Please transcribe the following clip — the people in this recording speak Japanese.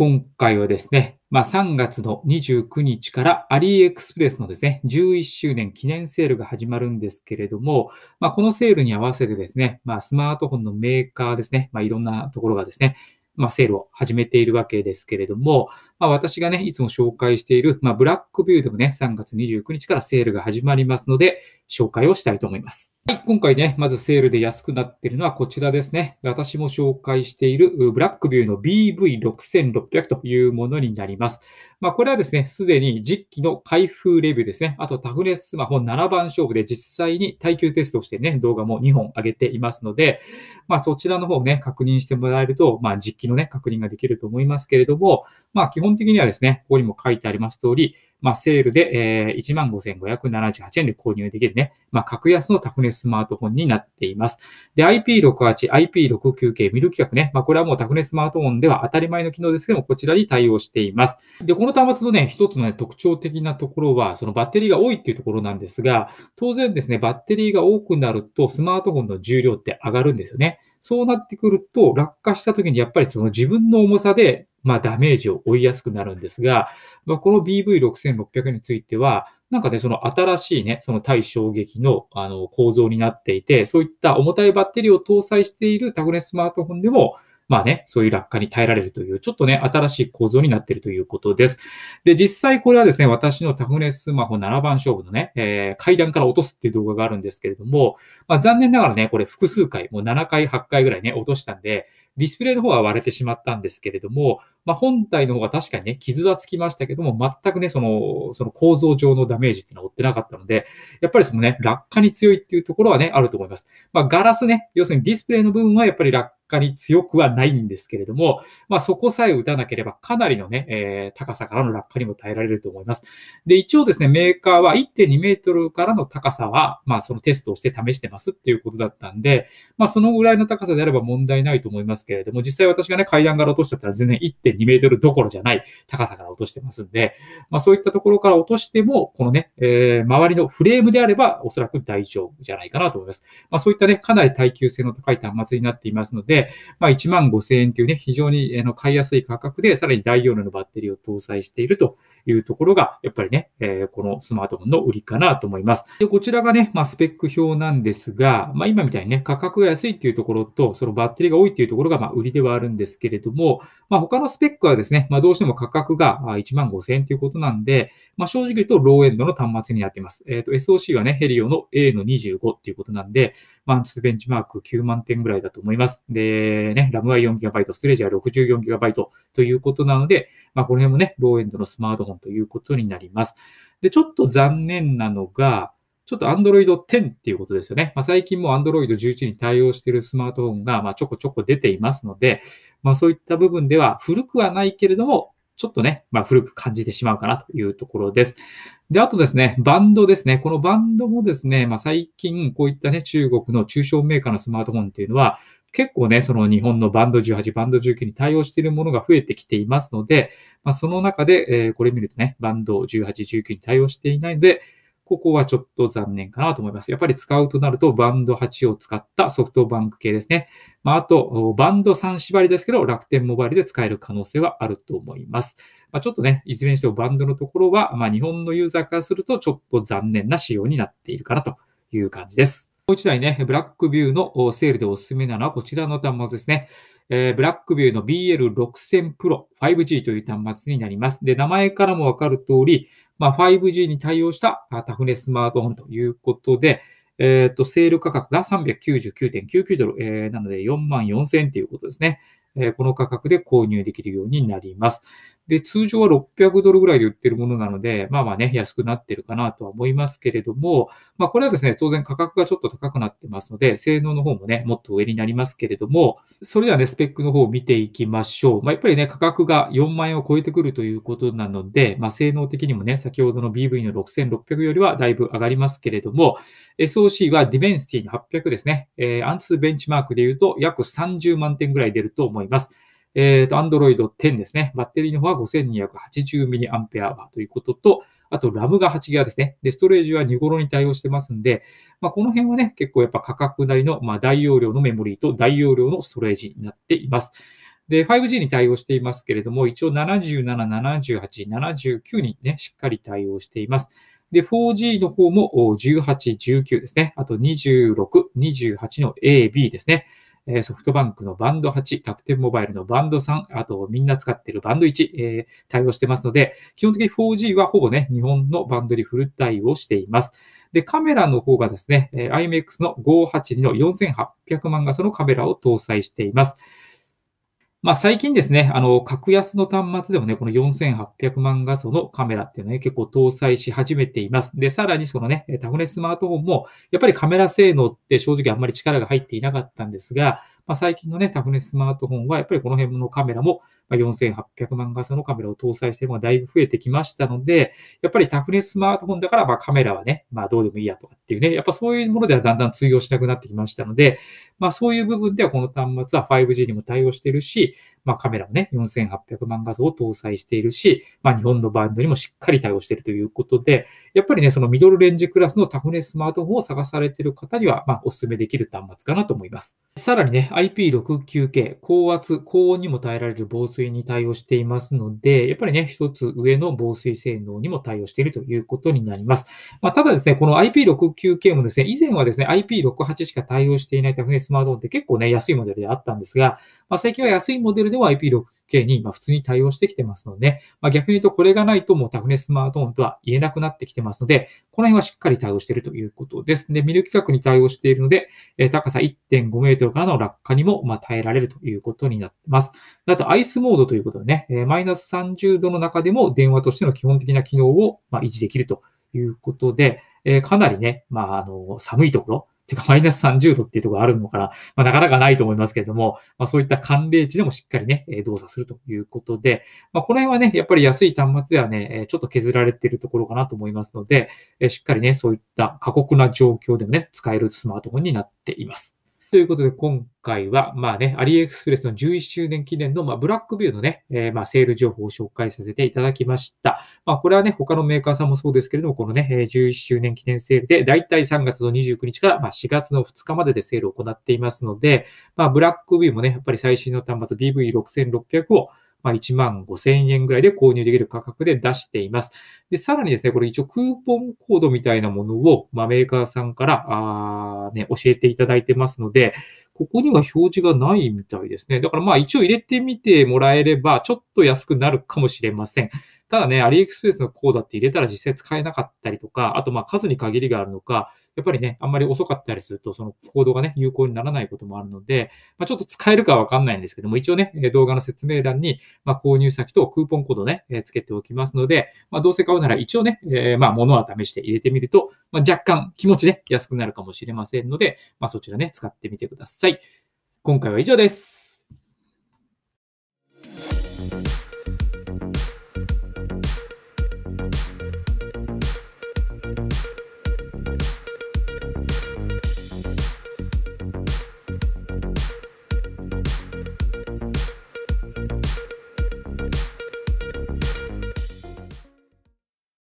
今回はですね、まあ、3月の29日からアリエクスプレスのですね、11周年記念セールが始まるんですけれども、まあ、このセールに合わせてですね、まあ、スマートフォンのメーカーですね、まあ、いろんなところがですね、まあ、セールを始めているわけですけれども、まあ、私がね、いつも紹介している、まあ、ブラックビューでもね、3月29日からセールが始まりますので、紹介をしたいと思います。はい、今回ね、まずセールで安くなっているのはこちらですね。私も紹介しているブラックビューの BV6600 というものになります。まあ、これはですね、すでに実機の開封レビューですね。あとタフネススマホ7番勝負で実際に耐久テストをしてね、動画も2本上げていますので、まあ、そちらの方をね、確認してもらえると、まあ、実機のね、確認ができると思いますけれども、まあ、基本的にはですね、ここにも書いてあります通り、まあ、セールで、えー、15,578円で購入できるね、まあ、格安のタフネススマートフォンになっています。で、IP68、IP69 系ミル規格ね、まあ、これはもうタフネスマートフォンでは当たり前の機能ですけども、こちらに対応しています。で、この端末のね、一つの、ね、特徴的なところは、そのバッテリーが多いっていうところなんですが、当然ですね、バッテリーが多くなると、スマートフォンの重量って上がるんですよね。そうなってくると、落下した時にやっぱりその自分の重さでまあ、ダメージを負いやすくなるんですが、まあ、この BV6600 については、なんかね、その新しいね、その対衝撃のあの構造になっていて、そういった重たいバッテリーを搭載しているタグネススマートフォンでも、まあね、そういう落下に耐えられるという、ちょっとね、新しい構造になっているということです。で、実際これはですね、私のタフネススマホ7番勝負のね、えー、階段から落とすっていう動画があるんですけれども、まあ残念ながらね、これ複数回、もう7回、8回ぐらいね、落としたんで、ディスプレイの方は割れてしまったんですけれども、まあ、本体の方が確かにね、傷はつきましたけども、全くね、その、その構造上のダメージっていうのは負ってなかったので、やっぱりそのね、落下に強いっていうところはね、あると思います。まあ、ガラスね、要するにディスプレイの部分はやっぱり落下に強くはないんですけれども、まあ、そこさえ打たなければかなりのね、えー、高さからの落下にも耐えられると思います。で、一応ですね、メーカーは1.2メートルからの高さは、まあ、そのテストをして試してますっていうことだったんで、まあ、そのぐらいの高さであれば問題ないと思いますますけれども、実際私がね、階段から落としちゃったら全然1.2メートルどころじゃない高さから落としてますんで、まあそういったところから落としても、このね、えー、周りのフレームであればおそらく大丈夫じゃないかなと思います。まあそういったね、かなり耐久性の高い端末になっていますので、まあ1万5千円というね、非常に買いやすい価格で、さらに大容量のバッテリーを搭載しているというところが、やっぱりね、えー、このスマートフォンの売りかなと思います。でこちらがね、まあスペック表なんですが、まあ今みたいにね、価格が安いっていうところと、そのバッテリーが多いっていうところがま売りではあるんですけれども、まあ、他のスペックはですね、まあ、どうしても価格が1万5千円ということなんで、まあ、正直言うとローエンドの端末になっています。えっ、ー、と、SOC はね、ヘリオの A の25っていうことなんで、マンベンチマーク9万点ぐらいだと思います。で、ね、ラムは 4GB、ストレージは 64GB ということなので、まあ、この辺もね、ローエンドのスマートフォンということになります。で、ちょっと残念なのが、ちょっと Android 10っていうことですよね。まあ、最近も Android 11に対応しているスマートフォンが、まあ、ちょこちょこ出ていますので、まあ、そういった部分では古くはないけれども、ちょっとね、まあ、古く感じてしまうかなというところです。で、あとですね、バンドですね。このバンドもですね、まあ、最近こういったね、中国の中小メーカーのスマートフォンっていうのは、結構ね、その日本のバンド18、バンド19に対応しているものが増えてきていますので、まあ、その中で、えー、これ見るとね、バンド18、19に対応していないので、ここはちょっと残念かなと思います。やっぱり使うとなると、バンド8を使ったソフトバンク系ですね。まあ、あと、バンド3縛りですけど、楽天モバイルで使える可能性はあると思います。まあ、ちょっとね、いずれにしてもバンドのところは、まあ、日本のユーザーからすると、ちょっと残念な仕様になっているかなという感じです。もう一台ね、ブラックビューのセールでおすすめなのはこちらの端末ですね。えー、ブラックビューの BL6000 Pro 5G という端末になります。で、名前からもわかる通り、まあ、5G に対応したタフネスマートフォンということで、えっ、ー、と、セール価格が399.99ドル、えー、なので4万4000円ということですね。えー、この価格で購入できるようになります。で、通常は600ドルぐらいで売ってるものなので、まあまあね、安くなってるかなとは思いますけれども、まあこれはですね、当然価格がちょっと高くなってますので、性能の方もね、もっと上になりますけれども、それではね、スペックの方を見ていきましょう。まあやっぱりね、価格が4万円を超えてくるということなので、まあ性能的にもね、先ほどの BV の6600よりはだいぶ上がりますけれども、SOC はディメンシティの800ですね、えー、アンツベンチマークで言うと約30万点ぐらい出ると思います。えっ、ー、と、Android 10ですね。バッテリーの方は 5280mAh ということと、あと、ラムが8ギアですね。で、ストレージは2頃に対応してますんで、まあ、この辺はね、結構やっぱ価格なりの、まあ、大容量のメモリーと大容量のストレージになっています。で、5G に対応していますけれども、一応77、78、79にね、しっかり対応しています。で、4G の方も18、19ですね。あと26、28の A、B ですね。えソフトバンクのバンド8、楽天モバイルのバンド3、あとみんな使ってるバンド1、え対応してますので、基本的に 4G はほぼね、日本のバンドにフル対応しています。で、カメラの方がですね、IMX の582の4800万画素のカメラを搭載しています。まあ、最近ですね、あの、格安の端末でもね、この4800万画素のカメラっていうのね、結構搭載し始めています。で、さらにそのね、タフネスマートフォンも、やっぱりカメラ性能って正直あんまり力が入っていなかったんですが、まあ、最近のね、タフネスマートフォンはやっぱりこの辺のカメラもま4800万画素のカメラを搭載してるのがだいぶ増えてきましたので、やっぱりタフネスマートフォンだから、まあカメラはね、まあどうでもいいやとかっていうね、やっぱそういうものではだんだん通用しなくなってきましたので、まあそういう部分ではこの端末は 5G にも対応しているし、まあカメラもね、4800万画素を搭載しているし、まあ日本のバンドにもしっかり対応しているということで、やっぱりね、そのミドルレンジクラスのタフネスマートフォンを探されている方には、まあお勧めできる端末かなと思います。さらにね、IP69K、高圧、高温にも耐えられる防水水に対応していますので、やっぱりね、一つ上の防水性能にも対応しているということになります。まあ、ただですね、この IP69K もですね、以前はですね、IP68 しか対応していないタフネスマートフォンって結構ね、安いモデルであったんですが、まあ、最近は安いモデルでは IP69K に普通に対応してきてますので、まあ、逆に言うとこれがないともうタフネススマートフォンとは言えなくなってきてますので、この辺はしっかり対応しているということです。で、ミル規格に対応しているので、え高さ1.5メートルからの落下にもま耐えられるということになってます。あと、アイスモモードということでね、えマイナス30度の中でも電話としての基本的な機能を、ま維持できるということで、えかなりね、まあ、あの、寒いところ、てかマイナス30度っていうところがあるのかな、まあ、なかなかないと思いますけれども、まあ、そういった寒冷地でもしっかりね、動作するということで、まあ、この辺はね、やっぱり安い端末ではね、ちょっと削られているところかなと思いますので、しっかりね、そういった過酷な状況でもね、使えるスマートフォンになっています。ということで、今回は、まあね、アリエクスプレスの11周年記念の、まあ、ブラックビューのね、えー、まあ、セール情報を紹介させていただきました。まあ、これはね、他のメーカーさんもそうですけれども、このね、11周年記念セールで、だいたい3月の29日から、まあ、4月の2日まででセールを行っていますので、まあ、ブラックビューもね、やっぱり最新の端末 BV6600 を、まあ、1万5千円ぐらいで購入できる価格で出しています。で、さらにですね、これ一応クーポンコードみたいなものを、まあ、メーカーさんから、あね、教えていただいてますので、ここには表示がないみたいですね。だからまあ一応入れてみてもらえれば、ちょっと安くなるかもしれません。ただね、アリエクスプレスのコードって入れたら実際使えなかったりとか、あとまあ数に限りがあるのか、やっぱりね、あんまり遅かったりすると、そのコードがね、有効にならないこともあるので、まあ、ちょっと使えるかはわかんないんですけども、一応ね、動画の説明欄に、まあ、購入先とクーポンコードね、えつけておきますので、まあ、どうせ買うなら一応ね、えー、まあ、物は試して入れてみると、まあ、若干気持ちね、安くなるかもしれませんので、まあ、そちらね、使ってみてください。さい。今回は以上です。